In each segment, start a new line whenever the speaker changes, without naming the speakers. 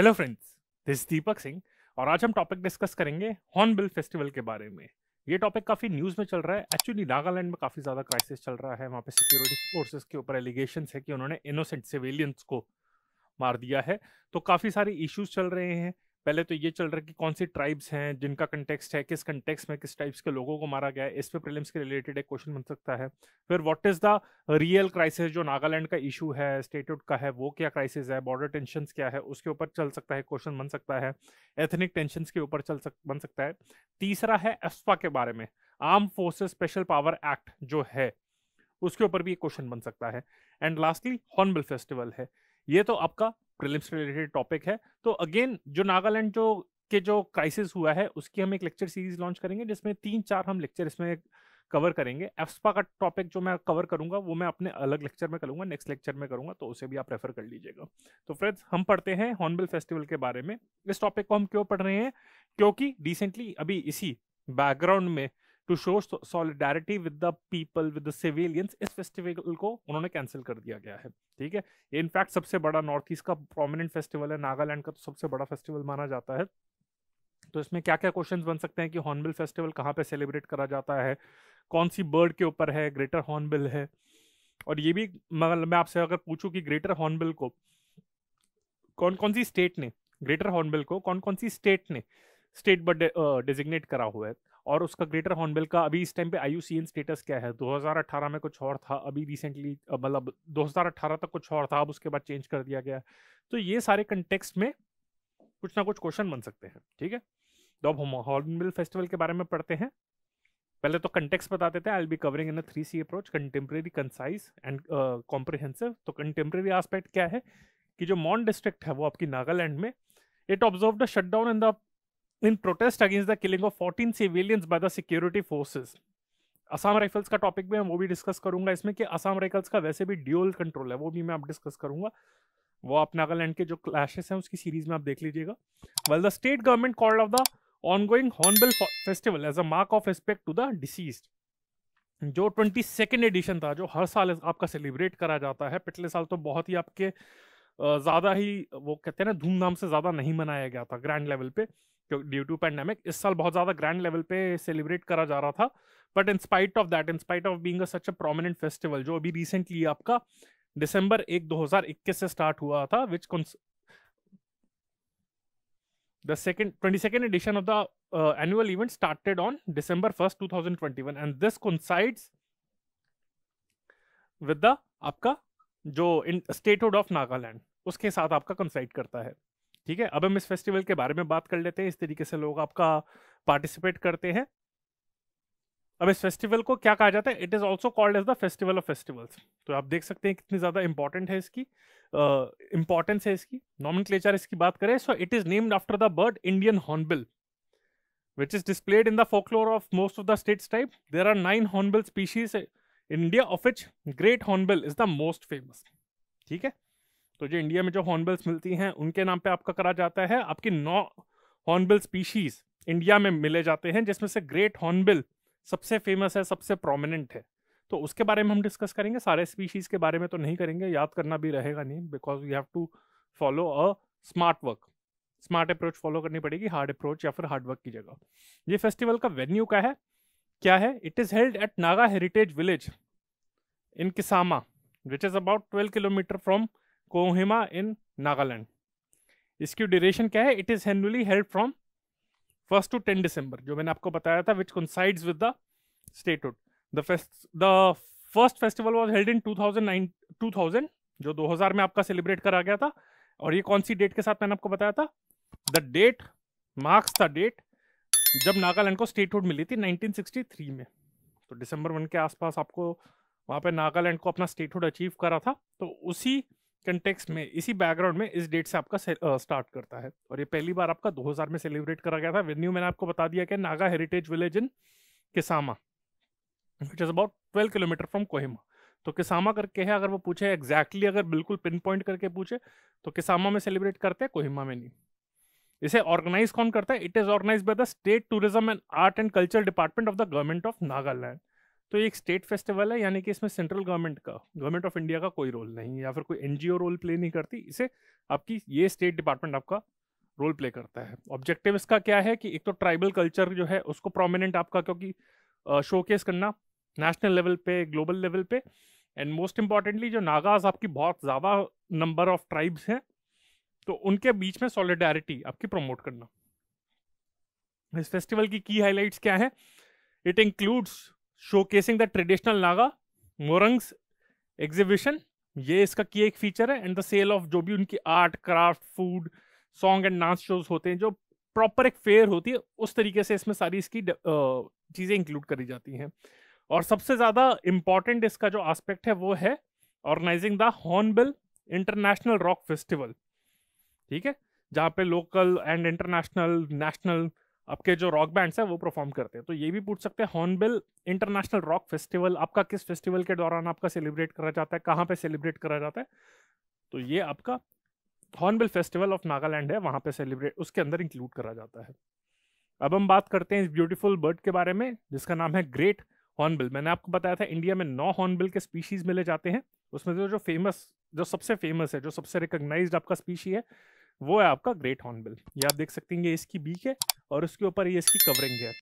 Hello friends this Deepak Singh और आज हम टॉपिक डिस्कस करेंगे हॉर्नबिल फेस्टिवल के बारे में ये टॉपिक काफ़ी न्यूज़ में चल रहा है एक्चुअली नागालैंड में काफ़ी ज़्यादा क्राइसिस चल रहा है वहाँ पे सिक्योरिटी फोर्सेस के ऊपर एलिगेशन है कि उन्होंने इनोसेंट सिविलियंस को मार दिया है तो काफ़ी सारे इश्यूज चल रहे हैं पहले तो ये चल रहा है कि कौन सी ट्राइब्स हैं जिनका कंटेक्सट है किस कंटेक्स में किस टाइप्स के लोगों को मारा गया है इस पे प्रीलिम्स के रिलेटेड एक क्वेश्चन बन सकता है फिर what is the real crisis जो नागालैंड का इशू है स्टेटहुड का है वो क्या क्राइसिस है बॉर्डर टेंशन क्या है उसके ऊपर चल सकता है क्वेश्चन बन सकता है एथनिक टेंशन के ऊपर चल सक बन सकता है तीसरा है एफ्पा के बारे में arm forces special power act जो है उसके ऊपर भी एक क्वेश्चन बन सकता है एंड लास्टली हॉर्नबिल फेस्टिवल है ये तो आपका प्रिलिम्स में रिलेटेड टॉपिक है तो अगेन जो नागालैंड जो के जो क्राइसिस हुआ है उसकी हम एक लेक्चर सीरीज लॉन्च करेंगे जिसमें तीन चार हम लेक्चर इसमें कवर करेंगे एफ्सपा का टॉपिक जो मैं कवर करूंगा वो मैं अपने अलग लेक्चर में करूंगा नेक्स्ट लेक्चर में करूंगा तो उसे भी आप रेफर कर लीजिएगा तो फ्रेंड्स हम पढ़ते हैं हॉर्नबिल फेस्टिवल के बारे में इस टॉपिक को हम क्यों पढ़ रहे हैं क्योंकि रिसेंटली अभी इसी बैकग्राउंड में to show solidarity with the people with the civilians इस फेस्टिवल को उन्होंने कैंसिल कर दिया गया है ठीक है इनफैक्ट सबसे बड़ा नॉर्थ ईस्ट का प्रोमिनेंट फेस्टिवल है नागालैंड का तो सबसे बड़ा फेस्टिवल माना जाता है तो इसमें क्या क्या क्वेश्चंस बन सकते हैं कि हॉर्नबिल फेस्टिवल कहाँ पे सेलिब्रेट करा जाता है कौन सी बर्ड के ऊपर है ग्रेटर हॉर्नबिल है और ये भी मतलब मैं आपसे अगर पूछूं कि ग्रेटर हॉर्नबिल को कौन कौन सी स्टेट ने ग्रेटर हॉर्नबिल को कौन कौन सी स्टेट ने स्टेट बर्ड डिजिग्नेट करा हुआ है और उसका ग्रेटर हॉर्नबिल का अभी इस टाइम पे आई स्टेटस क्या है 2018 में कुछ और था अभी रिसेंटली मतलब 2018 तक कुछ और था अब उसके बाद चेंज कर दिया गया तो ये सारे कंटेक्स्ट में कुछ ना कुछ क्वेश्चन बन सकते हैं ठीक है तो अब हम हॉर्नबिल फेस्टिवल के बारे में पढ़ते हैं पहले तो बता बताते थे I be covering in three C approach contemporary concise and comprehensive तो कंटेम्प्रेरी आस्पेक्ट क्या है कि जो मॉन डिस्ट्रिक्ट है वो आपकी नागालैंड में it observe the shut down in the in protest against the killing of 14 civilians by the security forces Assam rifles का टॉपिक भी मैं वो भी डिस्कस करूंगा इसमें कि असम राइफल्स का वैसे भी ड्यूअल कंट्रोल है वो भी मैं आप डिस्कस करूंगा वो आप नागालैंड के जो क्लैशेस हैं उसकी सीरीज में आप देख लीजिएगा well the state government called off the ongoing hornbill festival as a mark of respect to the deceased जो ट्वेंटी सेकेंड एडिशन था जो हर साल आपका सेलिब्रेट करा जाता है पिछले साल तो बहुत ही आपके ज़्यादा ही वो कहते हैं ना धूमधाम से ज़्यादा नहीं मनाया गया था ग्रैंड लेवल पे क्योंकि ड्यू टू पैंडेमिक इस साल बहुत ज़्यादा ग्रैंड लेवल पे सेलिब्रेट करा जा रहा था but in spite of that in spite of being such a prominent festival जो अभी रिसेंटली आपका दिसंबर एक दो हजार इक्कीस से स्टार्ट हुआ था which the second 22nd edition of the uh, annual event started on december 1st 2021 and this coincides with the आपका जो स्टेटहुड ऑफ नागालैंड उसके साथ आपका कंसाइड करता है ठीक है अब हम इस फेस्टिवल के बारे में बात कर लेते हैं इस तरीके से लोग आपका पार्टिसिपेट करते हैं अब इस फेस्टिवल को क्या कहा जाता है it is also called as the festival of festivals तो आप देख सकते हैं कितनी ज्यादा इंपॉर्टेंट है इसकी इंपॉर्टेंस uh, है इसकी नॉमिन इसकी बात करें so it is named after the bird Indian hornbill which is displayed in the folklore of most of the states type there are nine hornbill species India of which great hornbill is the most famous ठीक है तो जो India में जो hornbills मिलती हैं उनके नाम पे आपका करा जाता है आपकी नौ हॉर्नबिल स्पीशीज इंडिया में मिले जाते हैं जिसमें से ग्रेट हॉर्नबिल सबसे फेमस है सबसे प्रोमिनेंट है तो उसके बारे में हम डिस्कस करेंगे सारे स्पीशीज़ के बारे में तो नहीं करेंगे याद करना भी रहेगा नहीं because we have to follow a smart work smart approach follow करनी पड़ेगी हार्ड अप्रोच या फिर हार्ड वर्क की जगह ये फेस्टिवल का वेन्यू का है क्या है it is held at Naga heritage village in Kisama which is about twelve kilometre from Kohima in Nagaland इसकी ड्यूरेशन क्या है it is annually held from first to ten December जो मैंने आपको बताया था which coincides with the statehood the the first festival was held in two thousand जो 2000 में आपका सेलिब्रेट करा गया था और ये कौन सी डेट के साथ मैंने आपको बताया था the date marks the date जब नागालैंड को स्टेटहुड मिली थी 1963 में तो दिसंबर वन के आसपास आपको वहाँ पे नागालैंड को अपना स्टेटहुड अचीव करा था तो उसी कंटेक्स में इसी बैकग्राउंड में इस डेट से आपका स्टार्ट करता है और ये पहली बार आपका 2000 में सेलिब्रेट करा गया था वेन्यू मैंने आपको बता दिया कि Naga heritage village in Kisama which is about 12 kilometre from Kohima तो किसामा करके है अगर वो पूछे एग्जैक्टली exactly, अगर बिल्कुल पिन पॉइंट करके पूछे तो किसामा में सेलिब्रेट करते हैं कोहिमा में नहीं इसे ऑर्गेनाइज कौन करता है it is organise by the state tourism and art and culture department of the government of Nagaland तो ये एक स्टेट फेस्टिवल है यानी कि इसमें सेंट्रल गवर्नमेंट का गवर्नमेंट ऑफ इंडिया का कोई रोल नहीं है या फिर कोई एनजीओ रोल प्ले नहीं करती इसे आपकी ये स्टेट डिपार्टमेंट आपका रोल प्ले करता है ऑब्जेक्टिव इसका क्या है कि एक तो ट्राइबल कल्चर जो है उसको प्रोमिनेंट आपका क्योंकि शोकेस करना नेशनल लेवल पे ग्लोबल लेवल पे एंड मोस्ट इंपॉर्टेंटली जो नागाज आपकी बहुत ज़्यादा नंबर ऑफ ट्राइब्स हैं तो उनके बीच में सॉलिडारिटी आपकी प्रमोट करना इस फेस्टिवल की की हाइलाइट्स क्या है it includes showcasing the traditional Naga morungs exhibition ये इसका की एक फीचर है एंड द सेल ऑफ जो भी उनकी art craft food song and dance shows होते हैं जो प्रॉपर एक फेयर होती है उस तरीके से इसमें सारी इसकी चीज़ें इंक्लूड करी जाती हैं और सबसे ज़्यादा इम्पॉर्टेंट इसका जो आस्पेक्ट है वो है organising the Hornbill international rock festival ठीक है जहाँ पे लोकल एंड इंटरनेशनल नेशनल आपके जो रॉक बैंड्स हैं वो परफॉर्म करते हैं तो ये भी पूछ सकते हैं हॉर्नबिल इंटरनेशनल रॉक फेस्टिवल आपका किस फेस्टिवल के दौरान आपका सेलिब्रेट करा जाता है कहाँ पे सेलिब्रेट करा जाता है तो ये आपका हॉर्नबिल फेस्टिवल ऑफ नागालैंड है वहाँ पे सेलिब्रेट उसके अंदर इंक्लूड करा जाता है अब हम बात करते हैं इस ब्यूटीफुल बर्ड के बारे में जिसका नाम है ग्रेट हॉर्नबिल मैंने आपको बताया था इंडिया में नौ हॉर्नबिल के स्पीशीज़ मिले जाते हैं उसमें से जो फेमस जो सबसे फेमस है जो सबसे रिकोगनाइज आपका स्पीशी है वो है आपका ग्रेट हॉर्नबिल ये आप देख सकते हैं ये इसकी बीक है और उसके ऊपर ये इसकी कवरिंग है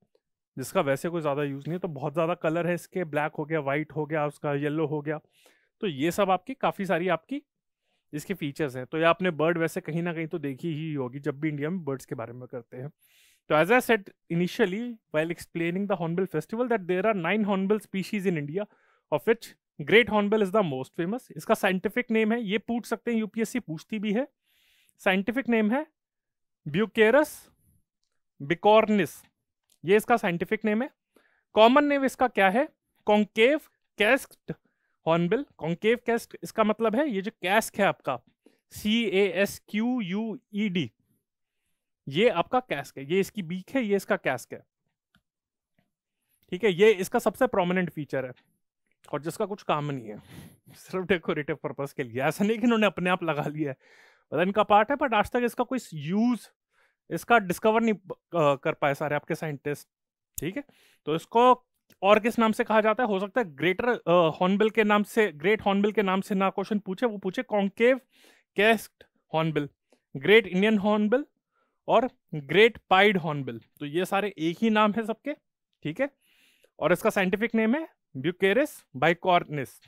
जिसका वैसे कोई ज़्यादा यूज़ नहीं है तो बहुत ज़्यादा कलर है इसके ब्लैक हो गया वाइट हो गया उसका येलो हो गया तो ये सब आपकी काफ़ी सारी आपकी इसके फीचर्स हैं तो ये आपने बर्ड वैसे कहीं ना कहीं तो देखी ही होगी जब भी इंडिया में बर्ड्स के बारे में करते हैं तो as I set initially while explaining the hornbill festival that there are nine hornbill species in India of which great hornbill is the most famous इसका साइंटिफिक नेम है ये पूछ सकते हैं यूपीएससी पूछती भी है साइंटिफिक नेम है ब्यूकेरस बिकॉर्निस ये इसका साइंटिफिक नेम है कॉमन नेम इसका क्या है concave cast hornbill concave cast इसका मतलब है ये जो कैस्क है आपका C A S Q U E D ये आपका कैस्क है ये इसकी बीक है ये इसका कैस्क है ठीक है ये इसका सबसे प्रोमिनेंट फीचर है और जिसका कुछ काम नहीं है सिर्फ डेकोरेटिव पर्पज के लिए ऐसा नहीं कि इन्होंने अपने आप लगा लिया है वजन का पार्ट है बट आज तक इसका कोई यूज इसका डिस्कवर नहीं कर पाए सारे आपके साइंटिस्ट ठीक है तो इसको और किस नाम से कहा जाता है हो सकता है ग्रेटर हॉर्नबिल के नाम से ग्रेट हॉर्नबिल के नाम से ना क्वेश्चन पूछे वो पूछे concave cast hornbill great Indian hornbill और ग्रेट पाइड हॉर्नबिल तो ये सारे एक ही नाम है सबके ठीक है और इसका साइंटिफिक नेम है ब्यूकेरिस बाइकॉर्निस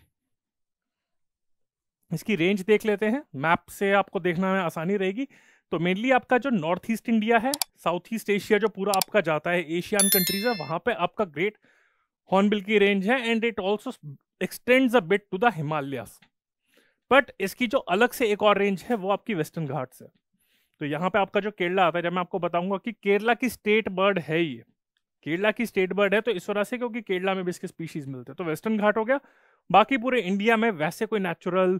इसकी रेंज देख लेते हैं मैप से आपको देखना में आसानी रहेगी तो मेनली आपका जो नॉर्थ ईस्ट इंडिया है साउथ ईस्ट एशिया जो पूरा आपका जाता है एशियन कंट्रीज है वहां पे आपका ग्रेट हॉर्नबिल की रेंज है and it also extends a bit to the Himalayas but इसकी जो अलग से एक और रेंज है वो आपकी वेस्टर्न घाट से तो यहाँ पे आपका जो केरला आता है जब मैं आपको बताऊंगा कि केरला की स्टेट बर्ड है ये केरला की स्टेट बर्ड है तो इस वजह से क्योंकि केरला में भी इसके स्पीशीज मिलते हैं तो वेस्टर्न घाट हो गया बाकी पूरे इंडिया में वैसे कोई नेचुरल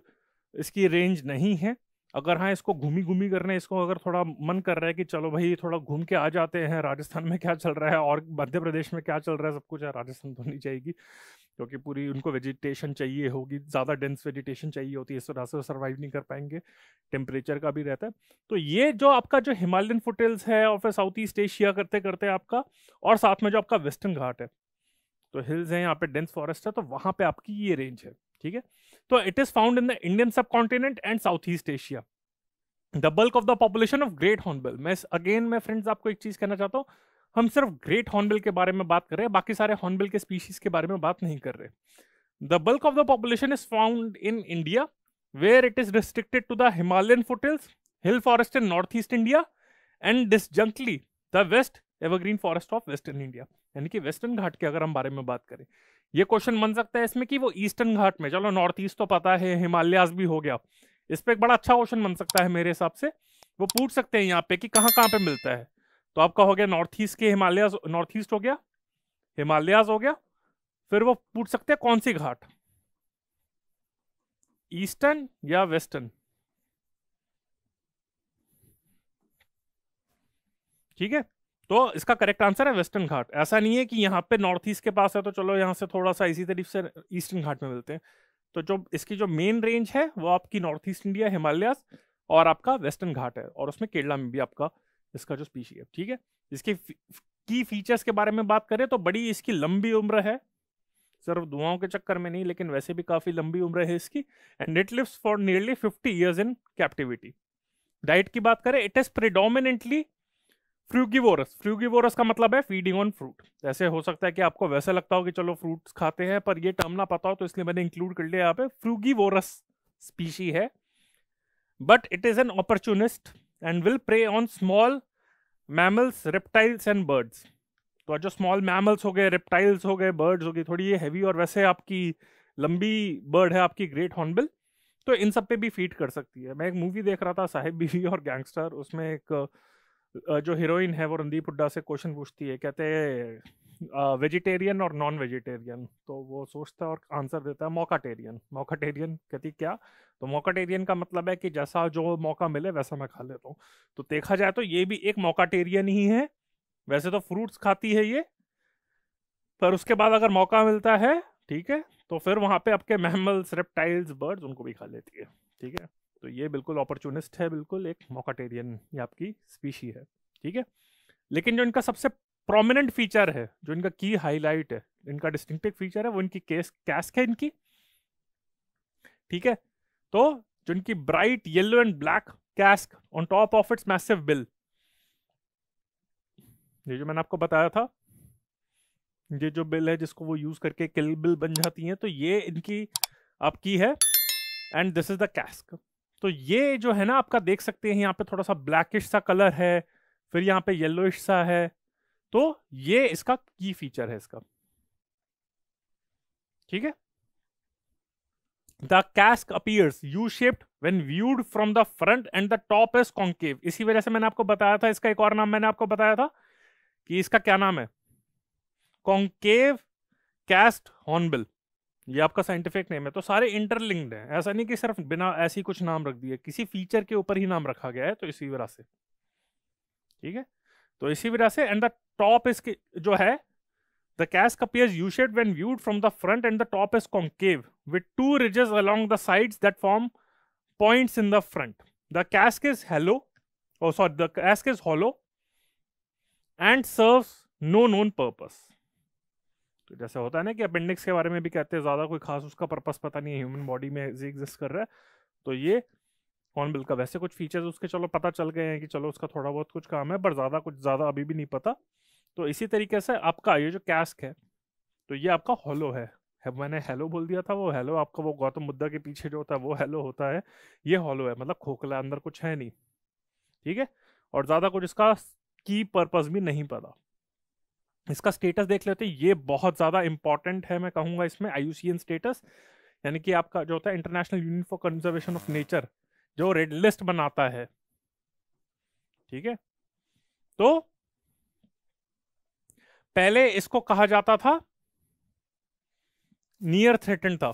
इसकी रेंज नहीं है अगर हाँ इसको घूमी घूमी करने इसको अगर थोड़ा मन कर रहा है कि चलो भाई थोड़ा घूम के आ जाते हैं राजस्थान में क्या चल रहा है और मध्य प्रदेश में क्या चल रहा है सब कुछ है राजस्थान तो नहीं जाएगी क्योंकि पूरी उनको वेजिटेशन चाहिए होगी ज़्यादा डेंस वेजिटेशन चाहिए होती है इस वजह से सर्वाइव नहीं कर पाएंगे टेम्परेचर का भी रहता है तो ये जो आपका जो हिमालयन फुटेल्स है और फिर साउथ ईस्ट एशिया करते करते आपका और साथ में जो आपका वेस्टर्न घाट है तो हिल्स हैं यहाँ पे डेंस फॉरेस्ट है तो वहाँ पे आपकी ये रेंज है ठीक है तो it is found in the Indian subcontinent and south east Asia the bulk of the population of great hornbill मैं अगेन मैं फ्रेंड्स आपको एक चीज कहना चाहता हूँ हम सिर्फ ग्रेट हॉर्नबिल के बारे में बात कर रहे हैं बाकी सारे हॉर्नबिल के स्पीशीज के बारे में बात नहीं कर रहे the bulk of the population is found in India where it is restricted to the Himalayan foothills hill forest in north east India and disjunctly the west evergreen forest of western India यानी कि western घाट के अगर हम बारे में बात करें ये क्वेश्चन बन सकता है इसमें कि वो ईस्टर्न घाट में चलो नॉर्थ ईस्ट तो पता है हिमालयाज भी हो गया इस पर एक बड़ा अच्छा क्वेश्चन बन सकता है मेरे हिसाब से वो पूछ सकते हैं यहाँ पे कि कहाँ कहाँ पे मिलता है तो आपका हो गया नॉर्थ ईस्ट के हिमालयाज नॉर्थ ईस्ट हो गया हिमालयाज हो गया फिर वो पूछ सकते हैं कौन सी घाट ईस्टर्न या वेस्टर्न ठीक है तो इसका करेक्ट आंसर है वेस्टर्न घाट ऐसा नहीं है कि यहाँ पे नॉर्थ ईस्ट के पास है तो चलो यहाँ से थोड़ा सा इसी तरीके से ईस्टर्न घाट में मिलते हैं तो जो इसकी जो मेन रेंज है वो आपकी नॉर्थ ईस्ट इंडिया हिमालयस और आपका वेस्टर्न घाट है और उसमें केरला में भी आपका इसका जो स्पीशी है ठीक है इसके की फीचर्स के बारे में बात करें तो बड़ी इसकी लंबी उम्र है सिर्फ दुआओं के चक्कर में नहीं लेकिन वैसे भी काफ़ी लंबी उम्र है इसकी and it lives for nearly fifty years in captivity diet की बात करें it is predominantly frugivorous frugivorous का मतलब है फीडिंग ऑन फ्रूट जैसे हो सकता है कि आपको वैसे लगता हो कि चलो फ्रूट्स खाते हैं पर ये टर्म ना पता हो तो इसलिए मैंने इंक्लूड कर लिया यहाँ पे फ्रूगीवोरस स्पीशी है but it is an opportunist and will prey on small mammals reptiles and birds तो जो स्मॉल मैमल्स हो गए रेप्टाइल्स हो गए बर्ड्स हो गए थोड़ी ये हैवी और वैसे आपकी लंबी बर्ड है आपकी ग्रेट हॉर्नबिल तो इन सब पे भी फीड कर सकती है मैं एक मूवी देख रहा था साहिब बीवी और गैंगस्टर उसमें एक जो हीरोइन है वो रणदीप हुड्डा से क्वेश्चन पूछती है कहते हैं वेजिटेरियन और नॉन वेजिटेरियन तो वो सोचता है और आंसर देता है मौकाटेरियन मौकाटेरियन कहती क्या तो मौकाटेरियन का मतलब है कि जैसा जो मौका मिले वैसा मैं खा लेता हूँ तो देखा जाए तो ये भी एक मौकाटेरियन ही है वैसे तो फ्रूट्स खाती है ये पर उसके बाद अगर मौका मिलता है ठीक है तो फिर वहाँ पे आपके मैमल्स रेप्टाइल्स बर्ड्स उनको भी खा लेती है ठीक है तो ये बिल्कुल अपॉर्चुनिस्ट है बिल्कुल एक मोकाटेरियन ये आपकी स्पीशी है ठीक है लेकिन जो इनका सबसे प्रोमिनेंट फीचर है जो इनका की हाईलाइट है इनका डिस्टिंक्टिव फीचर है वो इनकी केस कैस्क है इनकी ठीक है तो जो इनकी bright yellow and black casque on top of its massive bill ये जो मैंने आपको बताया था ये जो बिल है जिसको वो यूज करके किल बिल बन जाती है तो ये इनकी आपकी है and this is the casque तो ये जो है ना आपका देख सकते हैं यहाँ पे थोड़ा सा ब्लैकिश सा कलर है फिर यहाँ पे येलोइश सा है तो ये इसका की फीचर है इसका ठीक है the casque appears U shaped when viewed from the front and the top is concave इसी वजह से मैंने आपको बताया था इसका एक और नाम मैंने आपको बताया था कि इसका क्या नाम है कॉन्केव कैस्ट हॉर्नबिल ये आपका साइंटिफिक नेम है तो सारे इंटरलिंक्ड हैं ऐसा नहीं कि सिर्फ बिना ऐसी कुछ नाम रख दिया किसी फीचर के ऊपर ही नाम रखा गया है तो इसी वजह से ठीक है तो इसी वजह से एंड द टॉप इसके जो है the casque appears U shaped when viewed from the front and the top is concave with two ridges along the side that form point in the front the casque is hello sorry the casque is hollow and serve no known purpose तो जैसे होता है ना कि appendix के बारे में भी कहते हैं ज़्यादा कोई खास उसका पर्पस पता नहीं है ह्यूमन बॉडी में एग्जिस्ट कर रहा है तो ये हॉर्नबिल का वैसे कुछ फीचर्स उसके चलो पता चल गए हैं कि चलो उसका थोड़ा बहुत कुछ काम है पर ज़्यादा कुछ ज़्यादा अभी भी नहीं पता तो इसी तरीके से आपका ये जो कैस्क है तो ये आपका हॉलो है मैंने हेलो बोल दिया था वो हेलो आपका वो गौतम बुद्धा के पीछे जो होता है वो हेलो होता है ये हॉलो है मतलब खोखला अंदर कुछ है नहीं ठीक है और ज़्यादा कुछ इसका की पर्पज़ भी नहीं पता इसका स्टेटस देख लेते हैं ये बहुत ज़्यादा इंपॉर्टेंट है मैं कहूँगा इसमें आई स्टेटस यानी कि आपका जो होता है international union for conservation of nature जो रेड लिस्ट बनाता है ठीक है तो पहले इसको कहा जाता था नियर थ्रेटन था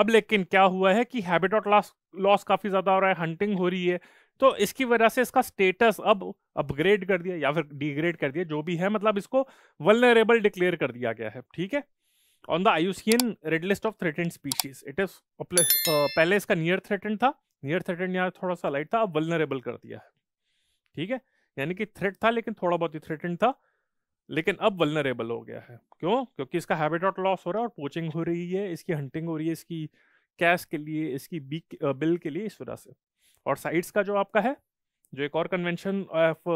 अब लेकिन क्या हुआ है कि हैबिटेट लॉस लॉस काफी ज्यादा हो रहा है हंटिंग हो रही है तो इसकी वजह से इसका स्टेटस अब अपग्रेड कर दिया या फिर डिग्रेड कर दिया जो भी है मतलब इसको वलनरेबल डिक्लेयर कर दिया गया है ठीक है on the IUCN red list of threatened species it is पहले इसका नियर थ्रेटेंड था नियर थ्रेटेंड यहाँ थोड़ा सा लाइट था अब वलनरेबल कर दिया है ठीक है यानी कि थ्रेट था लेकिन थोड़ा बहुत ही थ्रेटेंड था लेकिन अब वलनरेबल हो गया है क्यों क्योंकि इसका हैबिटेट लॉस हो रहा है और पोचिंग हो रही है इसकी हंटिंग हो रही है इसकी कैश के लिए इसकी बी बिल के लिए इस वजह से और साइड्स का जो आपका है जो एक और कन्वेंशन ऑफ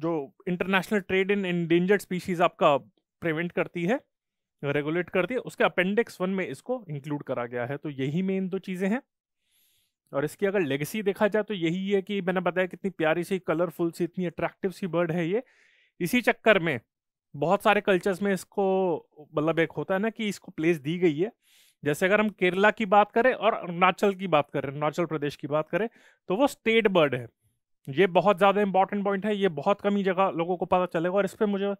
जो international trade in endangered species आपका प्रिवेंट करती है रेगुलेट करती है उसके अपेंडिक्स वन में इसको इंक्लूड करा गया है तो यही मेन दो चीज़ें हैं और इसकी अगर लेगेसी देखा जाए तो यही है कि मैंने बताया कितनी प्यारी सी कलरफुल सी इतनी अट्रैक्टिव सी बर्ड है ये इसी चक्कर में बहुत सारे कल्चर्स में इसको मतलब एक होता है ना कि इसको प्लेस दी गई है जैसे अगर हम केरला की बात करें और अरुणाचल की बात करें अरुणाचल प्रदेश की बात करें तो वो स्टेट बर्ड है ये बहुत ज़्यादा इंपॉर्टेंट पॉइंट है ये बहुत कमी जगह लोगों को पता चलेगा और इस पर मुझे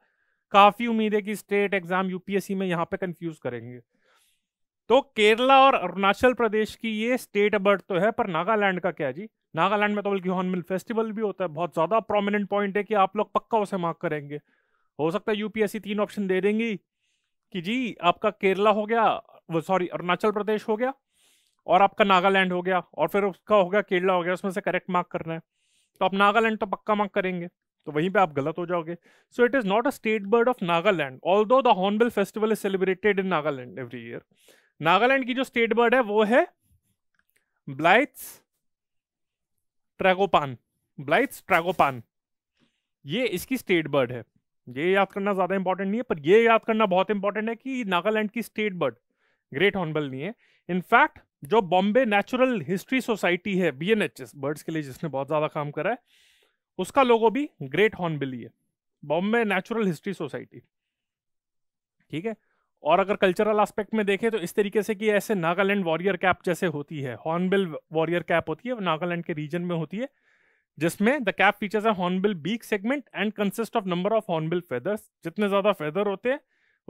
काफ़ी उम्मीद है कि स्टेट एग्जाम यूपीएससी में यहाँ पे कंफ्यूज करेंगे तो केरला और अरुणाचल प्रदेश की ये स्टेट बर्ड तो है पर नागालैंड का क्या जी नागालैंड में तो बल्कि हॉर्नमिल फेस्टिवल भी होता है बहुत ज़्यादा प्रोमिनेंट पॉइंट है कि आप लोग पक्का उसे मार्क करेंगे हो सकता है यूपीएससी तीन ऑप्शन दे देंगी कि जी आपका केरला हो गया वो सॉरी अरुणाचल प्रदेश हो गया और आपका नागालैंड हो गया और फिर उसका हो गया केरला हो गया उसमें से करेक्ट मार्क करना है तो आप नागालैंड तो पक्का मार्क करेंगे तो वहीं पे आप गलत हो जाओगे so it is not a state bird of Nagaland although the hornbill festival is celebrated in Nagaland every year Nagaland की जो स्टेट बर्ड है वो है ब्लाइट्स ट्रैगोपान ब्लाइट्स ट्रैगोपान ये इसकी स्टेट बर्ड है ये याद करना ज़्यादा इंपॉर्टेंट नहीं है पर ये याद करना बहुत इंपॉर्टेंट है कि नागालैंड की स्टेट बर्ड ग्रेट हॉर्नबल नहीं है इनफैक्ट जो बॉम्बे नेचुरल हिस्ट्री सोसाइटी है बी बर्ड्स के लिए जिसने बहुत ज़्यादा काम करा है उसका लोगो भी ग्रेट हॉर्नबिल ही है बॉम्बे नेचुरल हिस्ट्री सोसाइटी ठीक है और अगर कल्चरल एस्पेक्ट में देखें तो इस तरीके से कि ऐसे नागालैंड वॉरियर कैप जैसे होती है हॉर्नबिल वॉरियर कैप होती है नागालैंड के रीजन में होती है जिसमें द कैप फीचर्स है hornbill beak segment and consist of number of hornbill feathers जितने ज़्यादा फेदर होते हैं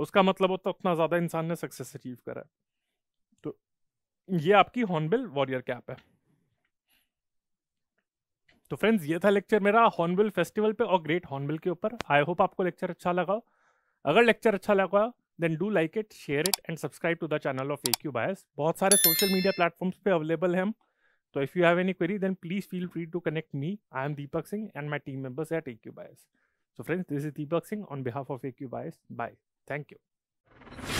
उसका मतलब होता उतना ज़्यादा इंसान ने सक्सेस अचीव करा है तो ये आपकी हॉर्नबिल वॉरियर कैप है तो फ्रेंड्स ये था लेक्चर मेरा हॉर्नबिल फेस्टिवल पे और ग्रेट हॉर्नबिल के ऊपर आई होप आपको लेक्चर अच्छा लगा अगर लेक्चर अच्छा लगा then do like it share it and subscribe to the channel of A Q bias बहुत सारे सोशल मीडिया प्लेटफॉर्म्स पे अवेलेबल हैं हम तो if you have any query then please feel free to connect me I am Deepak Singh and my team members at A Q bias so friends this is Deepak Singh on behalf of A Q bias bye Thank you.